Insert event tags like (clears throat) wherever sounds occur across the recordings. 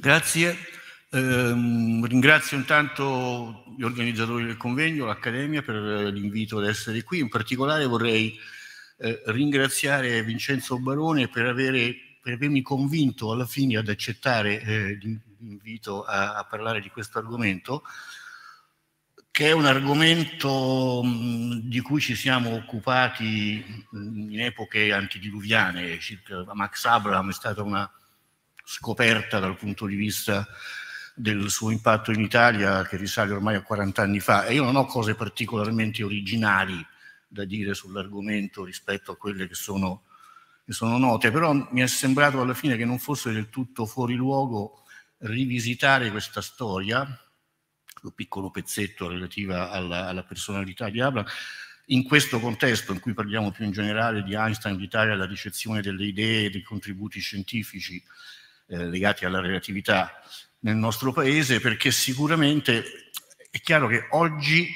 Grazie. Eh, ringrazio intanto gli organizzatori del convegno, l'Accademia, per eh, l'invito ad essere qui. In particolare vorrei eh, ringraziare Vincenzo Barone per, avere, per, avermi convinto alla fine ad accettare eh, l'invito a, a parlare di questo argomento, che è un argomento mh, mm, di cui ci siamo occupati mh, in epoche antidiluviane. Max Abraham è stata una scoperta dal punto di vista del suo impatto in Italia che risale ormai a 40 anni fa e io non ho cose particolarmente originali da dire sull'argomento rispetto a quelle che sono, che sono note, però mi è sembrato alla fine che non fosse del tutto fuori luogo rivisitare questa storia, un piccolo pezzetto relativa alla, alla personalità di Abraham, in questo contesto in cui parliamo più in generale di Einstein, l'Italia, la ricezione delle idee, dei contributi scientifici eh, legati alla relatività nel nostro paese, perché sicuramente è chiaro che oggi,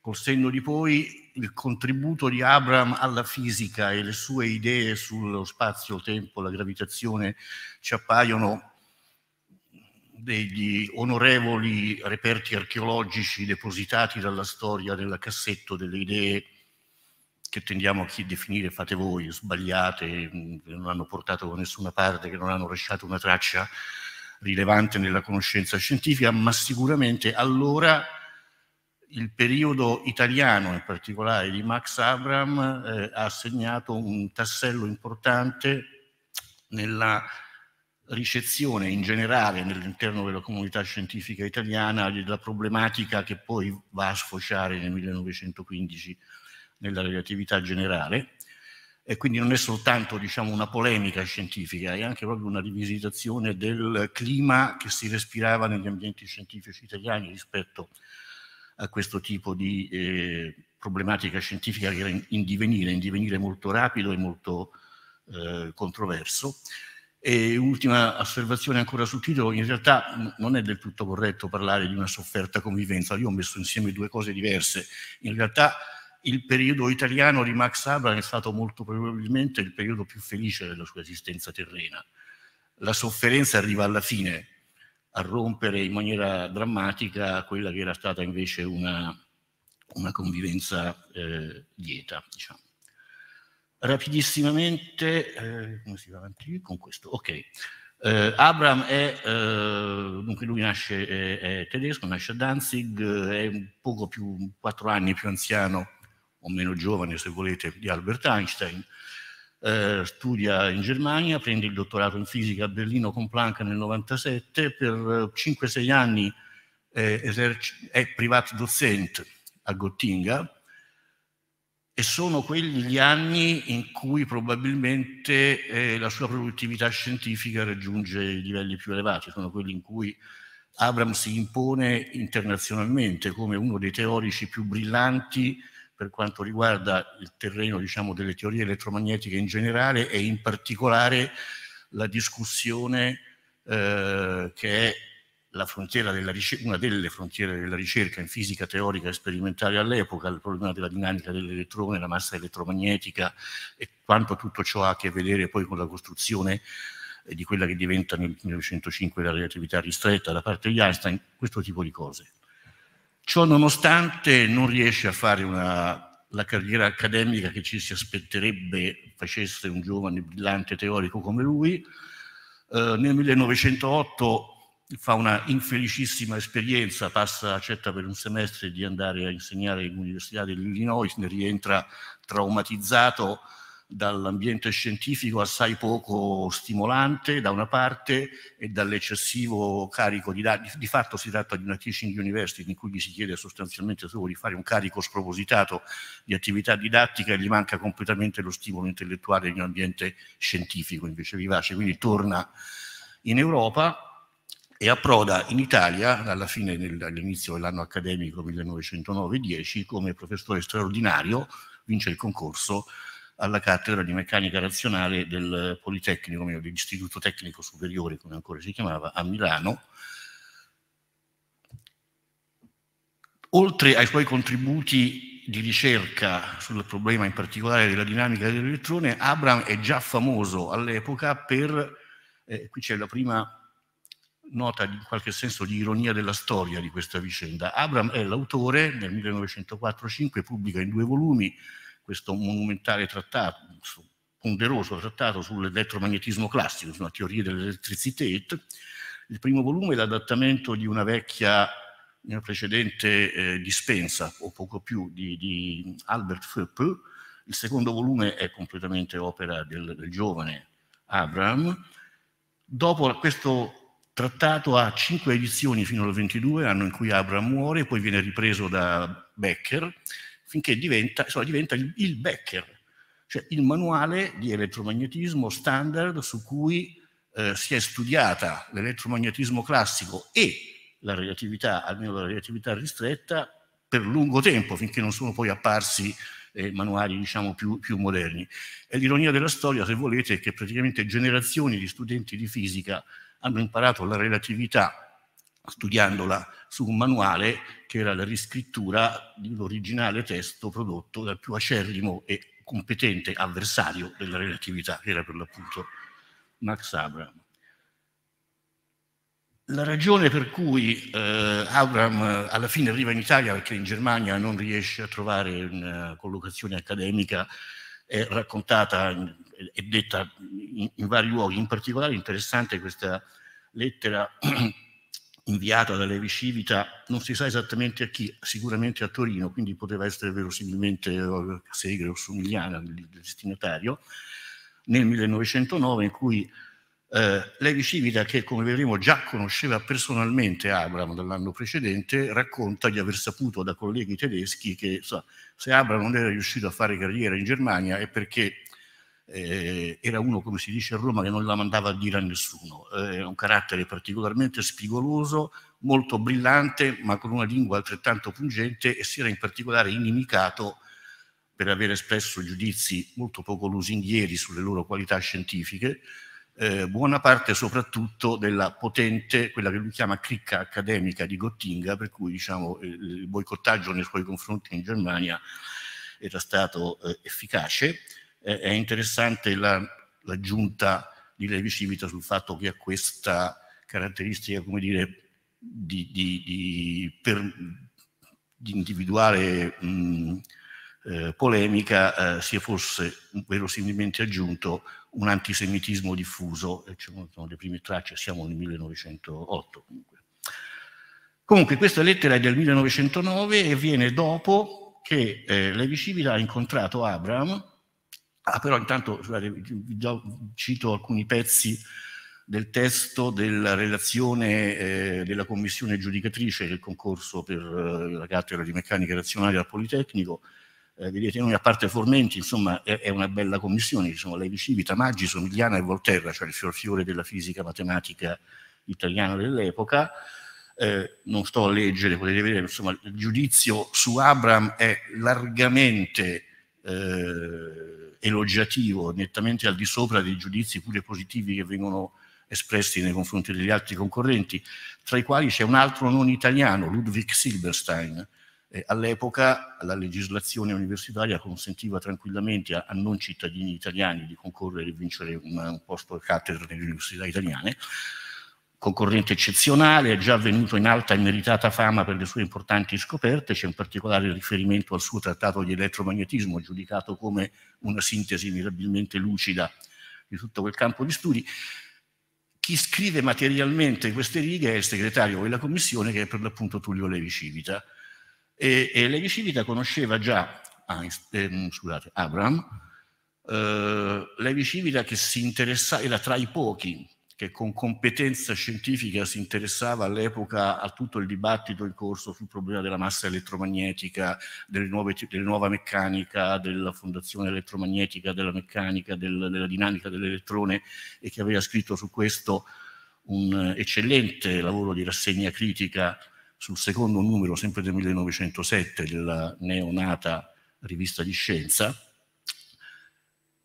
col senno di poi, il contributo di Abraham alla fisica e le sue idee sullo spazio-tempo, la gravitazione, ci appaiono degli onorevoli reperti archeologici depositati dalla storia nel cassetto delle idee che tendiamo a chi definire fate voi, sbagliate, che non hanno portato da nessuna parte, che non hanno lasciato una traccia rilevante nella conoscenza scientifica, ma sicuramente allora il periodo italiano, in particolare di Max Abram, eh, ha segnato un tassello importante nella ricezione in generale nell'interno della comunità scientifica italiana della problematica che poi va a sfociare nel 1915 nella relatività generale e quindi non è soltanto diciamo, una polemica scientifica, è anche proprio una rivisitazione del clima che si respirava negli ambienti scientifici italiani rispetto a questo tipo di eh, problematica scientifica che era in, in, divenire, in divenire molto rapido e molto eh, controverso. E ultima osservazione ancora sul titolo, in realtà non è del tutto corretto parlare di una sofferta convivenza, io ho messo insieme due cose diverse, in realtà il periodo italiano di Max Abraham è stato molto probabilmente il periodo più felice della sua esistenza terrena. La sofferenza arriva alla fine, a rompere in maniera drammatica quella che era stata invece una, una convivenza eh, lieta. Diciamo. Rapidissimamente, eh, come si va avanti con questo? Ok. Eh, Abram è, eh, dunque lui nasce, è, eh, è, tedesco, nasce a Danzig, eh, è un poco più, quattro anni più anziano o meno giovane se volete, di Albert Einstein. Eh, studia in Germania, prende il dottorato in fisica a Berlino con Planck nel 97, per 5-6 eh, anni eh, è privato docente a Gottinga e sono quelli gli anni in cui probabilmente eh, la sua produttività scientifica raggiunge i livelli più elevati, sono quelli in cui Abram si impone internazionalmente come uno dei teorici più brillanti per quanto riguarda il terreno diciamo, delle teorie elettromagnetiche in generale e in particolare la discussione eh, che è ricerca, una delle frontiere della ricerca in fisica teorica e sperimentale all'epoca, il problema della dinamica dell'elettrone, la massa elettromagnetica e quanto tutto ciò ha a che vedere poi con la costruzione eh, di quella che diventa nel 1905 la relatività ristretta da parte di Einstein, questo tipo di cose. Ciò nonostante non riesce a fare una, la carriera accademica che ci si aspetterebbe facesse un giovane brillante teorico come lui. Eh, nel 1908 fa una infelicissima esperienza, passa, accetta per un semestre di andare a insegnare all'Università dell'Illinois, ne rientra traumatizzato, dall'ambiente scientifico assai poco stimolante da una parte e dall'eccessivo carico di dati. Di fatto si tratta di una teaching university in cui gli si chiede sostanzialmente solo di fare un carico spropositato di attività didattica e gli manca completamente lo stimolo intellettuale di un ambiente scientifico invece vivace, quindi torna in Europa e approda in Italia alla fine all'inizio dell'anno accademico 1909-10 come professore straordinario, vince il concorso alla cattedra di meccanica razionale del Politecnico, meglio dell'Istituto Tecnico Superiore, come ancora si chiamava, a Milano. Oltre ai suoi contributi di ricerca sul problema in particolare della dinamica dell'elettrone, Abram è già famoso all'epoca per, eh, qui c'è la prima nota in qualche senso di ironia della storia di questa vicenda, Abram è l'autore, nel 1904-5 pubblica in due volumi questo monumentale trattato, questo ponderoso trattato sull'elettromagnetismo classico, sulla teoria dell'elettricità. Il primo volume è l'adattamento di una vecchia una precedente eh, dispensa, o poco più, di, di Albert Foeppe. Il secondo volume è completamente opera del, del giovane Abraham. Dopo questo trattato ha cinque edizioni fino al 22, anno in cui Abraham muore, poi viene ripreso da Becker finché diventa, insomma, diventa il, il Becker, cioè il manuale di elettromagnetismo standard su cui eh, si è studiata l'elettromagnetismo classico e la relatività, almeno la relatività ristretta, per lungo tempo, finché non sono poi apparsi eh, manuali diciamo, più, più, moderni. E l'ironia della storia, se volete, è che praticamente generazioni di studenti di fisica hanno imparato la relatività studiandola su un manuale che era la riscrittura di un originale testo prodotto dal più acerrimo e competente avversario della relatività, che era per l'appunto Max Abraham. La ragione per cui eh, Abraham eh, alla fine arriva in Italia perché in Germania non riesce a trovare una collocazione accademica è raccontata e detta in, in vari luoghi, in particolare interessante questa lettera (clears throat) inviata da Levi Civita, non si sa esattamente a chi, sicuramente a Torino, quindi poteva essere verosimilmente Segre o Sumigliana il destinatario, nel 1909 in cui eh, Levi Civita, che come vedremo già conosceva personalmente Abramo dall'anno precedente, racconta di aver saputo da colleghi tedeschi che so, se Abramo non era riuscito a fare carriera in Germania è perché eh, era uno, come si dice a Roma, che non la mandava a dire a nessuno, eh, un carattere particolarmente spigoloso, molto brillante, ma con una lingua altrettanto pungente e si era in particolare inimicato per aver espresso giudizi molto poco lusinghieri sulle loro qualità scientifiche, eh, buona parte soprattutto della potente, quella che lui chiama cricca accademica di Gottinga, per cui diciamo, il boicottaggio nei suoi confronti in Germania era stato eh, efficace è interessante la, l'aggiunta di Levi Civita sul fatto che ha questa caratteristica, come dire, di, di, di, per, di individuale mh, eh, polemica eh, si fosse verosimilmente aggiunto un antisemitismo diffuso, e eh, ci sono le prime tracce, siamo nel 1908 comunque. Comunque questa lettera è del 1909 e viene dopo che eh, Levi Civita ha incontrato Abraham Ah, però intanto cioè, già cito alcuni pezzi del testo della relazione eh, della commissione giudicatrice del concorso per eh, la cattedra di meccanica razionale al Politecnico. Eh, vedete, noi a parte Formenti, insomma, è, è una bella commissione, ci sono diciamo, Levi Civita, Maggi, Somigliana e Volterra, cioè il fiorfiore della fisica matematica italiana dell'epoca. Eh, non sto a leggere, potete vedere, insomma, il giudizio su Abram è largamente... Eh, elogiativo, nettamente al di sopra dei giudizi pure positivi che vengono espressi nei confronti degli altri concorrenti, tra i quali c'è un altro non italiano, Ludwig Silberstein. Eh, all'epoca la legislazione universitaria consentiva tranquillamente a, a, non cittadini italiani di concorrere e vincere un, un posto a cattedra nelle università italiane, concorrente eccezionale, è già venuto in alta e meritata fama per le sue importanti scoperte, c'è un particolare riferimento al suo trattato di elettromagnetismo, giudicato come una sintesi mirabilmente lucida di tutto quel campo di studi. Chi scrive materialmente queste righe è il segretario della commissione, che è per l'appunto Tullio Levi Civita. E, e Levi Civita conosceva già Einstein, ehm, scusate, Abram, eh, Levi Civita che si interessava, era tra i pochi che con competenza scientifica si interessava all'epoca a tutto il dibattito in corso sul problema della massa elettromagnetica, delle nuove, della nuova meccanica, della fondazione elettromagnetica, della meccanica, del, della dinamica dell'elettrone e che aveva scritto su questo un eccellente lavoro di rassegna critica sul secondo numero, sempre del 1907, della neonata rivista di scienza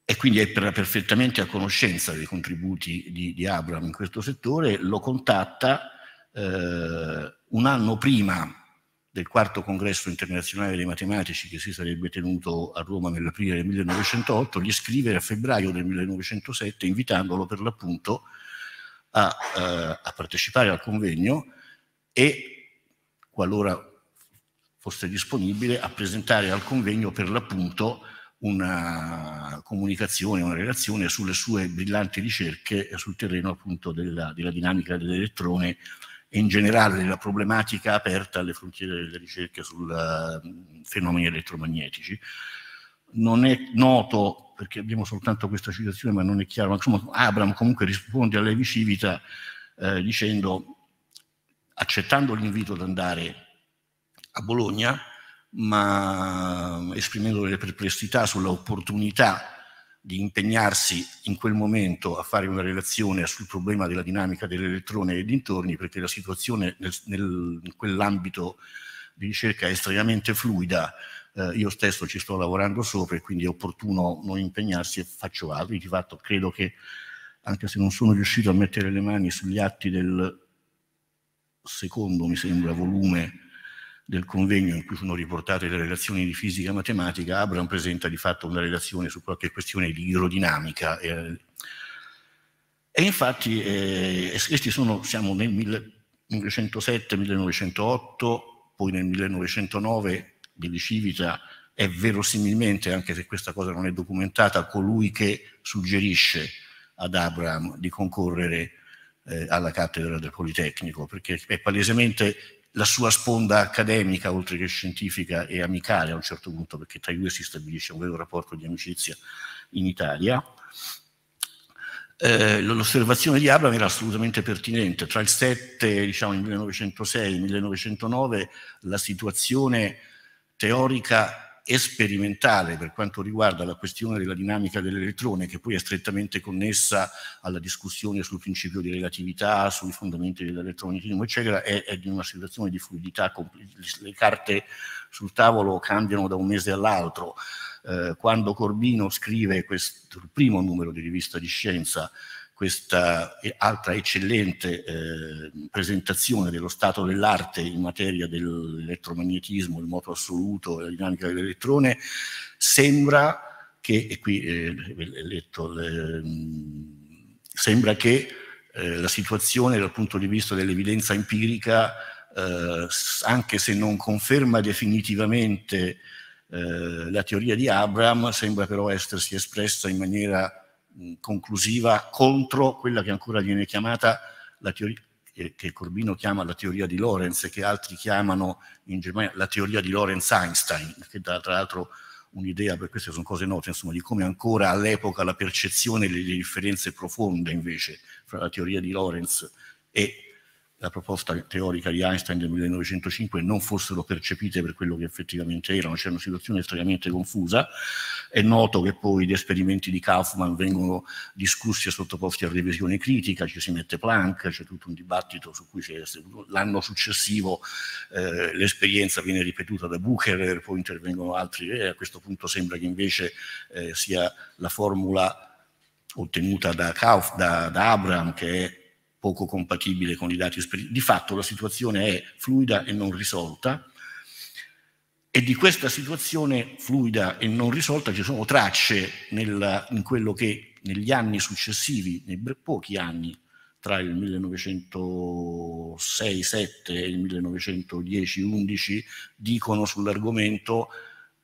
e quindi è perfettamente a conoscenza dei contributi di, di Abram in questo settore, lo contatta eh, un anno prima del quarto congresso internazionale dei matematici che si sarebbe tenuto a Roma nell'aprile del 1908, gli scrive a febbraio del 1907 invitandolo per l'appunto a, eh, a, partecipare al convegno e, qualora fosse disponibile, a presentare al convegno per l'appunto una comunicazione, una relazione sulle sue brillanti ricerche sul terreno appunto della, della dinamica dell'elettrone e in generale della problematica aperta alle frontiere delle ricerche sui uh, fenomeni elettromagnetici. Non è noto, perché abbiamo soltanto questa citazione, ma non è chiaro, ma insomma Abram comunque risponde alla Vicivita eh, dicendo, accettando l'invito ad andare a Bologna, ma esprimendo delle perplessità sull'opportunità di impegnarsi in quel momento a fare una relazione sul problema della dinamica dell'elettrone e dintorni, perché la situazione nel, nel, in quell'ambito di ricerca è estremamente fluida, eh, io stesso ci sto lavorando sopra e quindi è opportuno non impegnarsi e faccio altro. Di fatto credo che, anche se non sono riuscito a mettere le mani sugli atti del secondo, mi sembra, volume del convegno in cui sono riportate le relazioni di fisica e matematica, Abram presenta di fatto una relazione su qualche questione di idrodinamica. Eh, e infatti eh, questi sono, siamo nel 1907-1908, poi nel 1909 di Civita è verosimilmente, anche se questa cosa non è documentata, colui che suggerisce ad Abraham di concorrere eh, alla cattedra del Politecnico, perché è palesemente la sua sponda accademica, oltre che scientifica e amicale a un certo punto, perché tra i due si stabilisce un vero rapporto di amicizia in Italia. Eh, l'osservazione di Abram era assolutamente pertinente. Tra il 7, diciamo, il 1906 e il 1909 la situazione teorica sperimentale per quanto riguarda la questione della dinamica dell'elettrone, che poi è strettamente connessa alla discussione sul principio di relatività, sui fondamenti dell'elettronicismo, eccetera, è, è, di una situazione di fluidità, le carte sul tavolo cambiano da un mese all'altro. Eh, quando Corbino scrive questo, il primo numero di rivista di scienza, questa altra eccellente eh, presentazione dello stato dell'arte in materia dell'elettromagnetismo, il moto assoluto, e la dinamica dell'elettrone, sembra che, e qui eh, letto, le, ehm, sembra che eh, la situazione dal punto di vista dell'evidenza empirica, eh, anche se non conferma definitivamente eh, la teoria di Abram, sembra però essersi espressa in maniera conclusiva contro quella che ancora viene chiamata la teoria che Corbino chiama la teoria di Lorenz e che altri chiamano in Germania la teoria di Lorenz-Einstein, che dà tra l'altro un'idea, per queste sono cose note, insomma, di come ancora all'epoca la percezione delle differenze profonde invece fra la teoria di Lorenz e la proposta teorica di Einstein del 1905 non fossero percepite per quello che effettivamente erano, c'è una situazione estremamente confusa, è noto che poi gli esperimenti di Kaufman vengono discussi e sottoposti a revisione critica, ci si mette Planck, c'è tutto un dibattito su cui l'anno successivo eh, l'esperienza viene ripetuta da Bucherer, poi intervengono altri e a questo punto sembra che invece eh, sia la formula ottenuta da, Kauf, da, da Abraham che è poco compatibile con i dati esperienziali. Di fatto la situazione è fluida e non risolta e di questa situazione fluida e non risolta ci sono tracce nella, in quello che negli anni successivi, nei pochi anni tra il 1906-7 e il 1910-11 dicono sull'argomento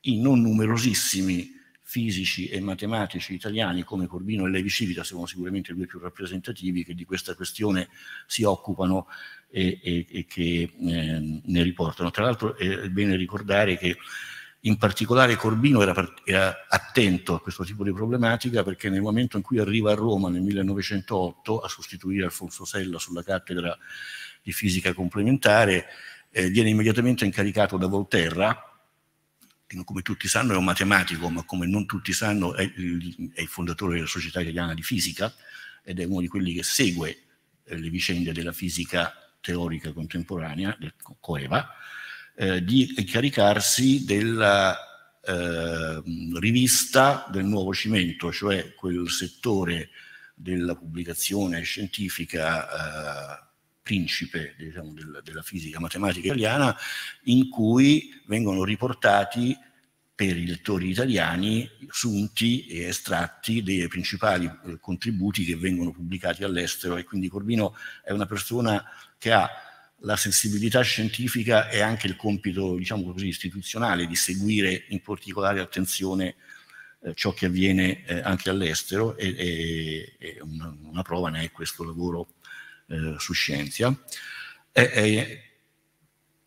i non numerosissimi fisici e matematici italiani come Corbino e Levi Civita sono sicuramente i due più rappresentativi che di questa questione si occupano e, e, e che eh, ne riportano. Tra l'altro è bene ricordare che in particolare Corbino era, era, attento a questo tipo di problematica perché nel momento in cui arriva a Roma nel 1908 a sostituire Alfonso Sella sulla cattedra di fisica complementare, eh, viene immediatamente incaricato da Volterra, come tutti sanno è un matematico, ma come non tutti sanno è, è il fondatore della Società Italiana di Fisica ed è uno di quelli che segue eh, le vicende della fisica teorica contemporanea, del Coeva, eh, di caricarsi della eh, rivista del nuovo cimento, cioè quel settore della pubblicazione scientifica eh, principe diciamo, del, della fisica matematica italiana, in cui vengono riportati per i lettori italiani sunti e estratti dei principali eh, contributi che vengono pubblicati all'estero e quindi Corbino è una persona che ha la sensibilità scientifica e anche il compito, diciamo così, istituzionale di seguire in particolare attenzione eh, ciò che avviene eh, anche all'estero e, e, e una, una prova ne è questo lavoro eh, su Scienza e, e,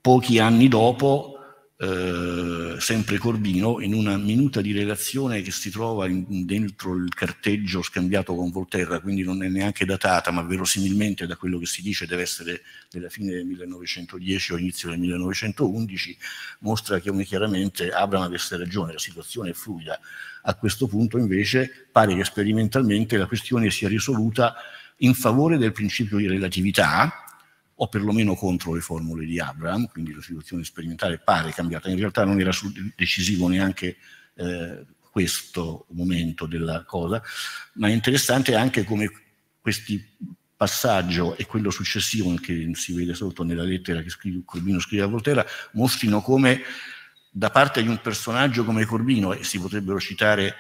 pochi anni dopo eh, sempre Corbino in una minuta di relazione che si trova in, dentro il carteggio scambiato con Volterra, quindi non è neanche datata, ma verosimilmente da quello che si dice deve essere della fine del 1910 o inizio del 1911, mostra che chiaramente Abram avesse ragione, la situazione è fluida. A questo punto invece pare che sperimentalmente la questione sia risoluta in favore del principio di relatività, o perlomeno contro le formule di Abraham, quindi la situazione sperimentale pare cambiata, in realtà non era decisivo neanche eh, questo momento della cosa, ma è interessante anche come questi passaggio e quello successivo che si vede sotto nella lettera che scrive, Corbino scrive a Volterra mostrino come da parte di un personaggio come Corbino, e si potrebbero citare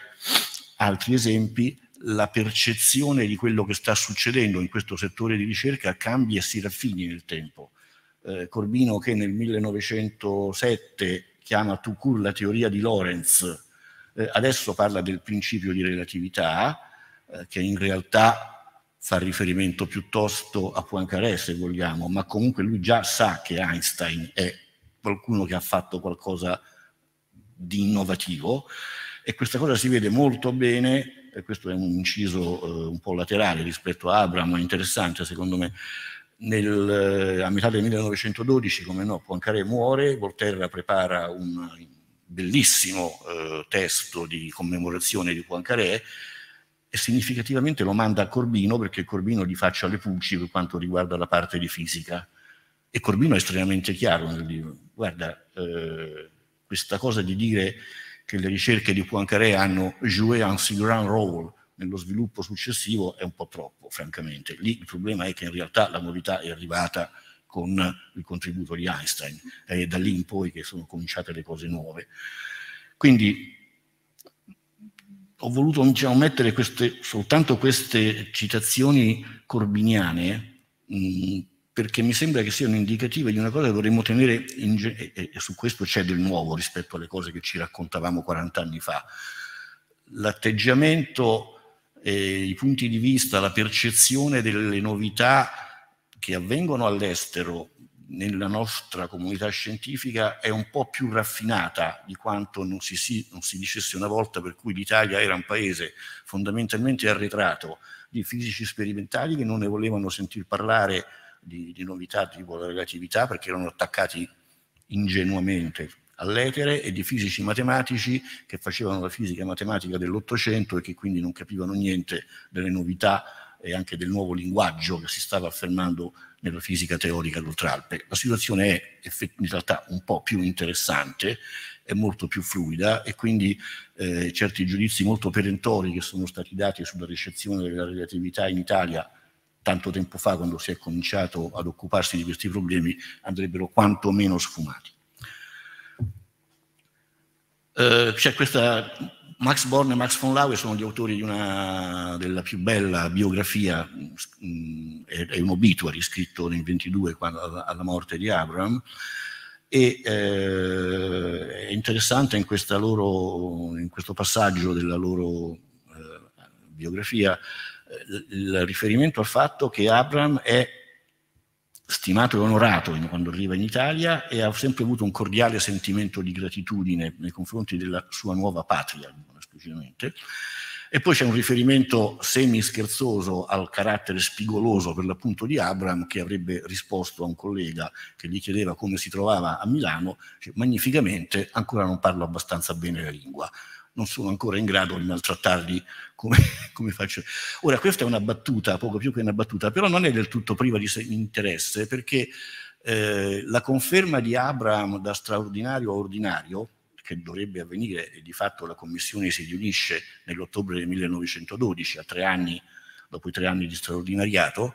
altri esempi, la percezione di quello che sta succedendo in questo settore di ricerca cambia e si raffini nel tempo. Eh, Corbino che nel 1907 chiama tout la teoria di Lorenz, eh, adesso parla del principio di relatività, eh, che in realtà fa riferimento piuttosto a Poincaré se vogliamo, ma comunque lui già sa che Einstein è qualcuno che ha fatto qualcosa di innovativo e questa cosa si vede molto bene e questo è un inciso eh, un po' laterale rispetto a Abram, ma interessante secondo me, nel, eh, a metà del 1912, come no, Poincaré muore, Volterra prepara un bellissimo eh, testo di commemorazione di Poincaré e significativamente lo manda a Corbino perché Corbino gli faccia le pulci per quanto riguarda la parte di fisica. E Corbino è estremamente chiaro nel libro. Guarda, eh, questa cosa di dire che le ricerche di Poincaré hanno joué un si grand role nello sviluppo successivo è un po' troppo, francamente. Lì il problema è che in realtà la novità è arrivata con il contributo di Einstein, è da lì in poi che sono cominciate le cose nuove. Quindi ho voluto diciamo, mettere queste, soltanto queste citazioni corbiniane mh, mm, perché mi sembra che siano indicative di una cosa che dovremmo tenere, in, e, e su questo c'è del nuovo rispetto alle cose che ci raccontavamo 40 anni fa, l'atteggiamento, eh, i punti di vista, la percezione delle novità che avvengono all'estero nella nostra comunità scientifica è un po' più raffinata di quanto non si, si, non si dicesse una volta per cui l'Italia era un paese fondamentalmente arretrato di fisici sperimentali che non ne volevano sentir parlare di, di novità tipo la relatività perché erano attaccati ingenuamente all'etere e di fisici matematici che facevano la fisica matematica dell'Ottocento e che quindi non capivano niente delle novità e anche del nuovo linguaggio che si stava affermando nella fisica teorica d'Oltralpe. La situazione è in realtà un po' più interessante, è molto più fluida e quindi eh, certi giudizi molto perentori che sono stati dati sulla ricezione della relatività in Italia tanto tempo fa quando si è cominciato ad occuparsi di questi problemi andrebbero quantomeno sfumati. Eh, c'è questa Max Born e Max von Laue sono gli autori di una, della più bella biografia, mh, mm, è, è, un obituary scritto nel 22 quando, alla morte di Abraham, e eh, è interessante in, loro, in, questo passaggio della loro eh, biografia il riferimento al fatto che Abram è stimato e onorato quando arriva in Italia e ha sempre avuto un cordiale sentimento di gratitudine nei confronti della sua nuova patria, esclusivamente. E poi c'è un riferimento semi-scherzoso al carattere spigoloso per l'appunto di Abram che avrebbe risposto a un collega che gli chiedeva come si trovava a Milano, cioè, magnificamente ancora non parlo abbastanza bene la lingua, non sono ancora in grado di maltrattarli come, (laughs) come, faccio. Ora, questa è una battuta, poco più che una battuta, però non è del tutto priva di interesse, perché eh, la conferma di Abraham da straordinario a ordinario, che dovrebbe avvenire, e di fatto la Commissione si riunisce nell'ottobre del 1912, a tre anni, dopo i tre anni di straordinariato,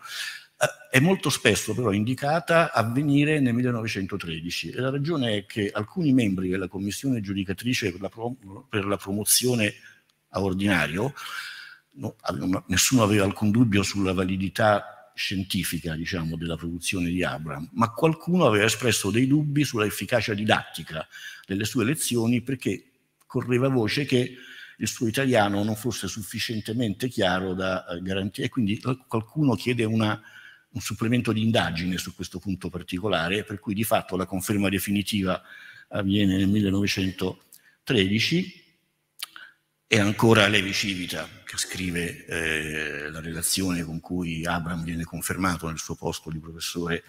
eh, è molto spesso però indicata avvenire nel 1913 e la ragione è che alcuni membri della commissione giudicatrice per la, pro- per la promozione ordinario, nessuno aveva alcun dubbio sulla validità scientifica diciamo, della produzione di Abraham, ma qualcuno aveva espresso dei dubbi sulla efficacia didattica delle sue lezioni perché correva voce che il suo italiano non fosse sufficientemente chiaro da eh, garantire. quindi eh, qualcuno chiede una, un supplemento di indagine su questo punto particolare, per cui di fatto la conferma definitiva avviene nel 1913 e ancora Levi Civita, che scrive eh, la relazione con cui Abram viene confermato nel suo posto di professore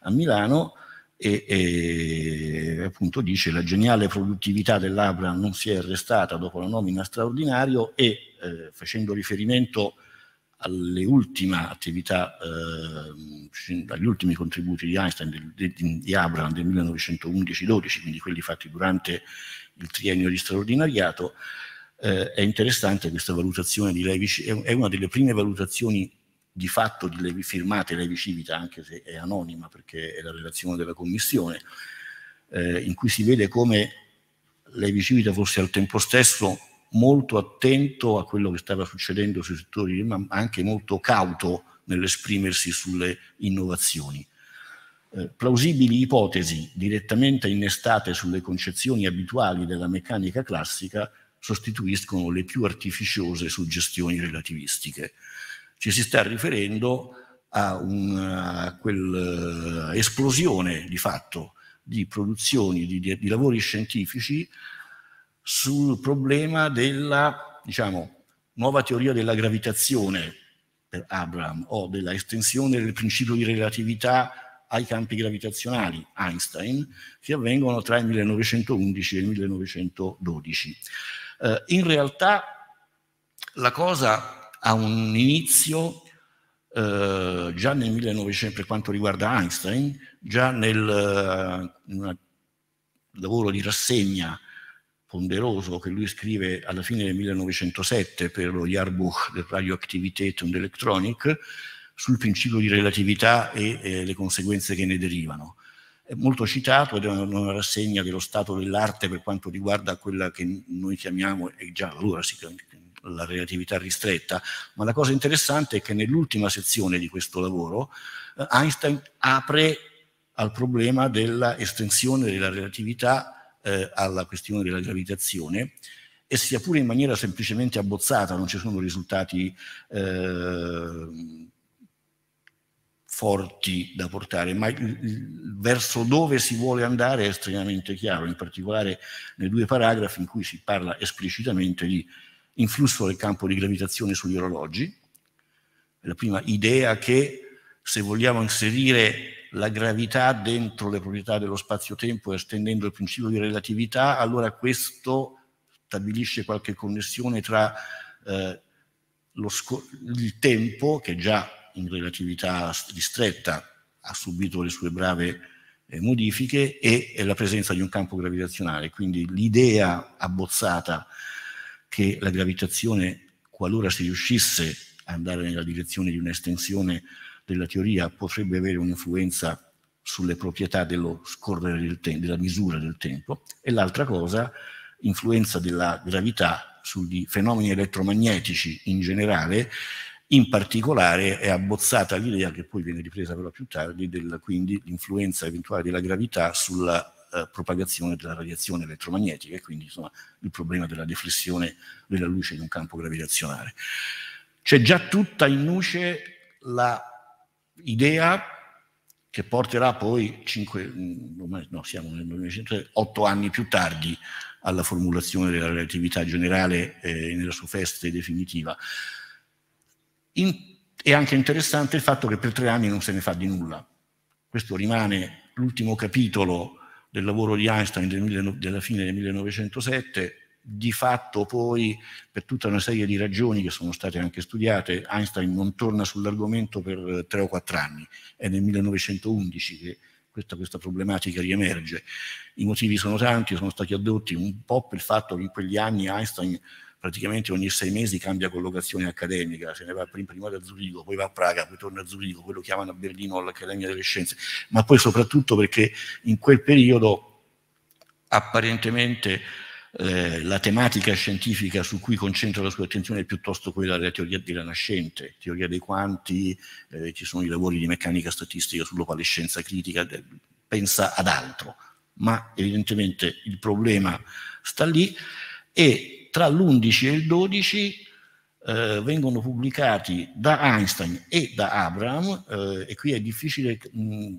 a Milano, e, e appunto dice la geniale produttività dell'Abram non si è arrestata dopo la nomina straordinaria e eh, facendo riferimento alle ultime attività, eh, agli ultimi contributi di Einstein, di, di, di Abram del 1911-12, quindi quelli fatti durante il triennio di straordinariato, eh, è interessante questa valutazione di Levi, è una delle prime valutazioni di fatto di Levi, firmate Levi Civita, anche se è anonima perché è la relazione della Commissione, eh, in cui si vede come Levi Civita fosse al tempo stesso molto attento a quello che stava succedendo sui settori, ma anche molto cauto nell'esprimersi sulle innovazioni. Eh, plausibili ipotesi direttamente innestate sulle concezioni abituali della meccanica classica sostituiscono le più artificiose suggestioni relativistiche. Ci si sta riferendo a, una, quell'esplosione eh, di fatto di produzioni, di, di, di lavori scientifici sul problema della diciamo, nuova teoria della gravitazione per Abraham o della estensione del principio di relatività ai campi gravitazionali Einstein che avvengono tra il 1911 e il 1912. Eh, in realtà la cosa ha un inizio eh, già nel 1900 per quanto riguarda Einstein, già nel eh, lavoro di rassegna ponderoso che lui scrive alla fine del 1907 per lo Jahrbuch der Radioaktivität und Elektronik sul principio di relatività e eh, le conseguenze che ne derivano è molto citato ed è una rassegna dello stato dell'arte per quanto riguarda quella che noi chiamiamo, e già allora si la relatività ristretta, ma la cosa interessante è che nell'ultima sezione di questo lavoro eh, Einstein apre al problema dell'estensione della relatività eh, alla questione della gravitazione e sia pure in maniera semplicemente abbozzata, non ci sono risultati eh, forti da portare, ma verso dove si vuole andare è estremamente chiaro, in particolare nei due paragrafi in cui si parla esplicitamente di influsso del campo di gravitazione sugli orologi. La prima idea che se vogliamo inserire la gravità dentro le proprietà dello spazio-tempo estendendo il principio di relatività, allora questo stabilisce qualche connessione tra eh, il tempo, che già in relatività ristretta ha subito le sue brave eh, modifiche e, e la presenza di un campo gravitazionale. Quindi l'idea abbozzata che la gravitazione, qualora si riuscisse ad andare nella direzione di un'estensione della teoria, potrebbe avere un'influenza sulle proprietà dello scorrere del tempo, della misura del tempo, e l'altra cosa, influenza della gravità sui fenomeni elettromagnetici in generale in particolare è abbozzata l'idea che poi viene ripresa però più tardi, del, quindi l'influenza eventuale della gravità sulla eh, propagazione della radiazione elettromagnetica e quindi insomma, il problema della deflessione della luce in un campo gravitazionale. C'è già tutta in luce l'idea che porterà poi, 5, mm, no, siamo nel 1900, 8 anni più tardi, alla formulazione della relatività generale eh, nella sua festa definitiva. In, è anche interessante il fatto che per tre anni non se ne fa di nulla. Questo rimane l'ultimo capitolo del lavoro di Einstein del, della fine del 1907. Di fatto poi, per tutta una serie di ragioni che sono state anche studiate, Einstein non torna sull'argomento per tre o quattro anni. È nel 1911 che questa, questa, problematica riemerge. I motivi sono tanti, sono stati addotti un po' per il fatto che in quegli anni Einstein praticamente ogni sei mesi cambia collocazione accademica, se ne va prima da Zurigo, poi va a Praga, poi torna a Zurigo, poi lo chiamano a Berlino all'Accademia delle Scienze, ma poi soprattutto perché in quel periodo apparentemente eh, la tematica scientifica su cui concentra la sua attenzione è piuttosto quella della teoria della nascente, teoria dei quanti, eh, ci sono i lavori di meccanica statistica sull'opalescenza critica, pensa ad altro, ma evidentemente il problema sta lì e tra l'11 e il 12 eh, vengono pubblicati da Einstein e da Abraham, eh, e qui è difficile mh,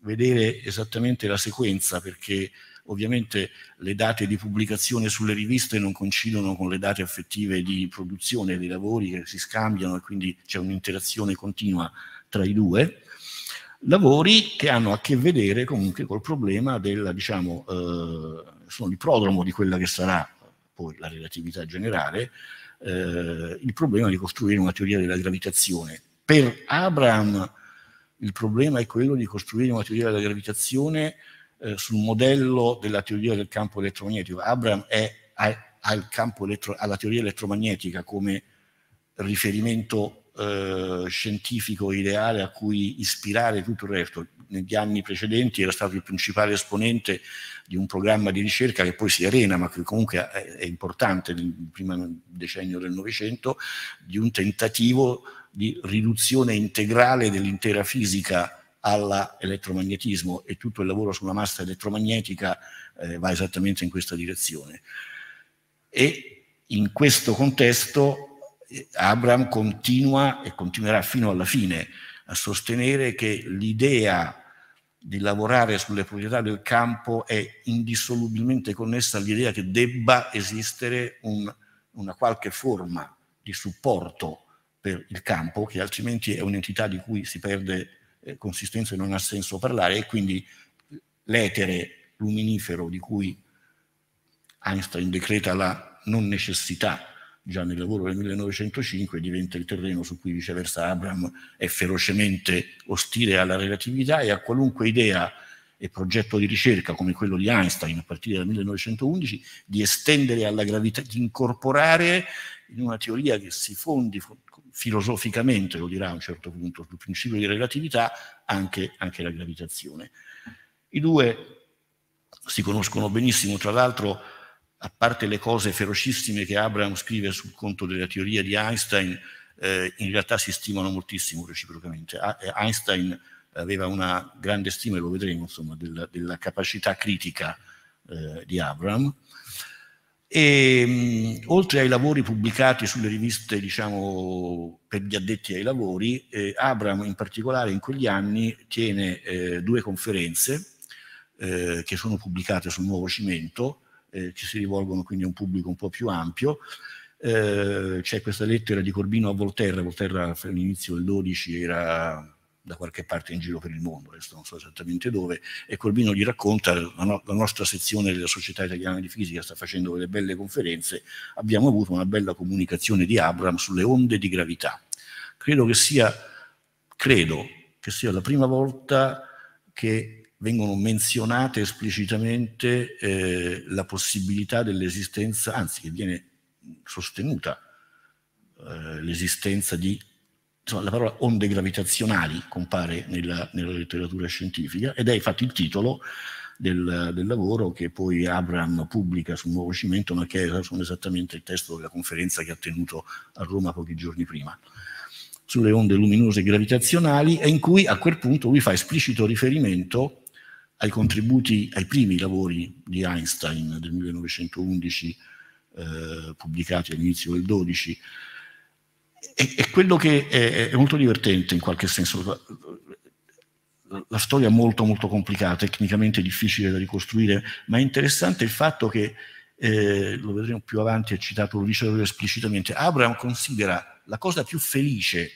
vedere esattamente la sequenza perché ovviamente le date di pubblicazione sulle riviste non coincidono con le date effettive di produzione dei lavori che si scambiano e quindi c'è un'interazione continua tra i due lavori che hanno a che vedere comunque col problema della, diciamo, eh, sono il prodromo di quella che sarà poi la relatività generale, eh, il problema di costruire una teoria della gravitazione. Per Abraham il problema è quello di costruire una teoria della gravitazione eh, sul modello della teoria del campo elettromagnetico. Abraham è, ha, ha elettro, alla teoria elettromagnetica come riferimento eh, scientifico ideale a cui ispirare tutto il resto. Negli anni precedenti era stato il principale esponente di un programma di ricerca che poi si arena, ma che comunque è, è importante nel primo decennio del Novecento, di un tentativo di riduzione integrale dell'intera fisica all'elettromagnetismo e tutto il lavoro sulla massa elettromagnetica eh, va esattamente in questa direzione. E in questo contesto Abraham continua e continuerà fino alla fine a sostenere che l'idea di lavorare sulle proprietà del campo è indissolubilmente connessa all'idea che debba esistere un, una qualche forma di supporto per il campo, che altrimenti è un'entità di cui si perde eh, consistenza e non ha senso parlare, e quindi l'etere luminifero di cui Einstein decreta la non necessità già nel lavoro del 1905 diventa il terreno su cui viceversa Abraham è ferocemente ostile alla relatività e a qualunque idea e progetto di ricerca come quello di Einstein a partire dal 1911 di estendere alla gravità, di incorporare in una teoria che si fondi filosoficamente, lo dirà a un certo punto, sul principio di relatività anche, anche la gravitazione. I due si conoscono benissimo, tra l'altro a parte le cose ferocissime che Abraham scrive sul conto della teoria di Einstein, eh, in realtà si stimano moltissimo reciprocamente. A- eh, Einstein aveva una grande stima, e lo vedremo, insomma, della, della capacità critica eh, di Abraham. E, ehm, mh, oltre ai lavori pubblicati sulle riviste, diciamo, per gli addetti ai lavori, eh, Abraham in particolare in quegli anni tiene eh, due conferenze eh, che sono pubblicate sul Nuovo Cimento, eh, ci si rivolgono quindi a un pubblico un po' più ampio. Eh, c'è questa lettera di Corbino a Volterra, Volterra all'inizio del 12 era da qualche parte in giro per il mondo, adesso non so esattamente dove, e Corbino gli racconta, la, no- la nostra sezione della Società Italiana di Fisica sta facendo delle belle conferenze, abbiamo avuto una bella comunicazione di Abram sulle onde di gravità. Credo che sia, credo che sia la prima volta che vengono menzionate esplicitamente eh, la possibilità dell'esistenza, anzi che viene sostenuta eh, l'esistenza di, insomma la parola onde gravitazionali compare nella, nella letteratura scientifica ed è infatti il titolo del, del, lavoro che poi Abraham pubblica sul Nuovo Cimento, ma che è, sono esattamente il testo della conferenza che ha tenuto a Roma pochi giorni prima, sulle onde luminose gravitazionali, e in cui a quel punto lui fa esplicito riferimento ai contributi ai primi lavori di Einstein del 1911 eh, pubblicati all'inizio del 12 e, e quello che è, è, molto divertente in qualche senso la, la storia è molto molto complicata tecnicamente difficile da ricostruire ma è interessante il fatto che eh, lo vedremo più avanti è citato lo dice esplicitamente Abraham considera la cosa più felice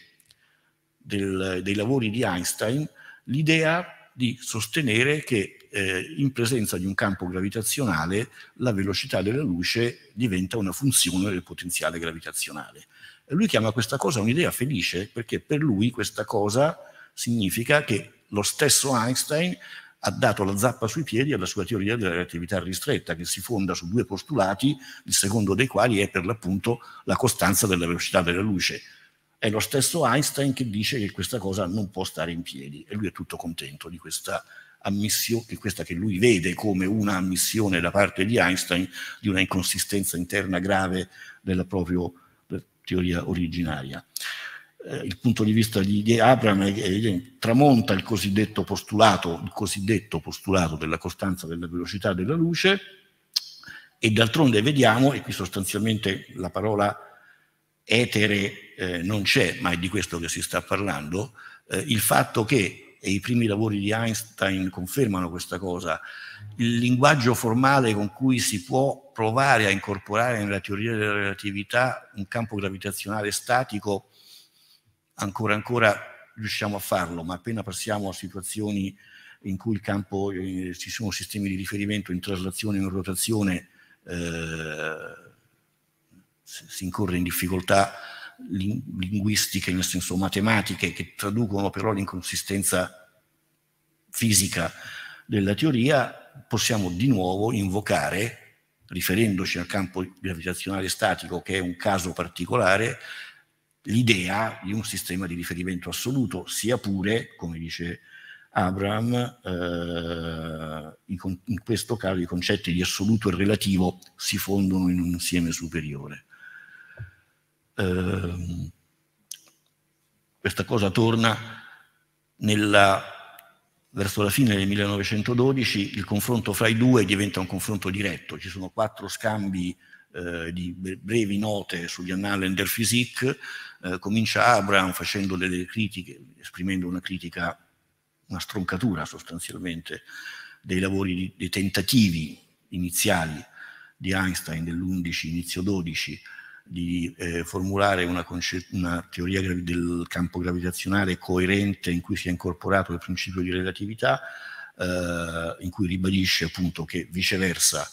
del, dei lavori di Einstein l'idea di sostenere che eh, in presenza di un campo gravitazionale la velocità della luce diventa una funzione del potenziale gravitazionale. E lui chiama questa cosa un'idea felice perché per lui questa cosa significa che lo stesso Einstein ha dato la zappa sui piedi alla sua teoria della relatività ristretta, che si fonda su due postulati, il secondo dei quali è per l'appunto la costanza della velocità della luce. È lo stesso Einstein che dice che questa cosa non può stare in piedi e lui è tutto contento di questa ammissione, che questa che lui vede come una ammissione da parte di Einstein di una inconsistenza interna grave della propria teoria originaria. Eh, il punto di vista di, di Abram è, è, eh, tramonta il cosiddetto, il cosiddetto postulato della costanza della velocità della luce e d'altronde vediamo, e qui sostanzialmente la parola etere eh, non c'è, ma è di questo che si sta parlando, eh, il fatto che, e i primi lavori di Einstein confermano questa cosa, il linguaggio formale con cui si può provare a incorporare nella teoria della relatività un campo gravitazionale statico, ancora ancora riusciamo a farlo, ma appena passiamo a situazioni in cui il campo, eh, ci sono sistemi di riferimento in traslazione e in rotazione, eh, si incorre in difficoltà linguistiche, nel senso matematiche, che traducono però l'inconsistenza fisica della teoria, possiamo di nuovo invocare, riferendoci al campo gravitazionale statico, che è un caso particolare, l'idea di un sistema di riferimento assoluto, sia pure, come dice Abraham, eh, in, in questo caso i concetti di assoluto e relativo si fondono in un insieme superiore. Ehm, questa cosa torna nella, verso la fine del 1912, il confronto fra i due diventa un confronto diretto, ci sono quattro scambi eh, di brevi note sugli annali der Physik, eh, comincia Abraham facendo delle critiche, esprimendo una critica, una stroncatura sostanzialmente, dei lavori, dei tentativi iniziali di Einstein dell'11, inizio 12, di eh, formulare una, una teoria del campo gravitazionale coerente in cui sia incorporato il principio di relatività, eh, in cui ribadisce appunto che viceversa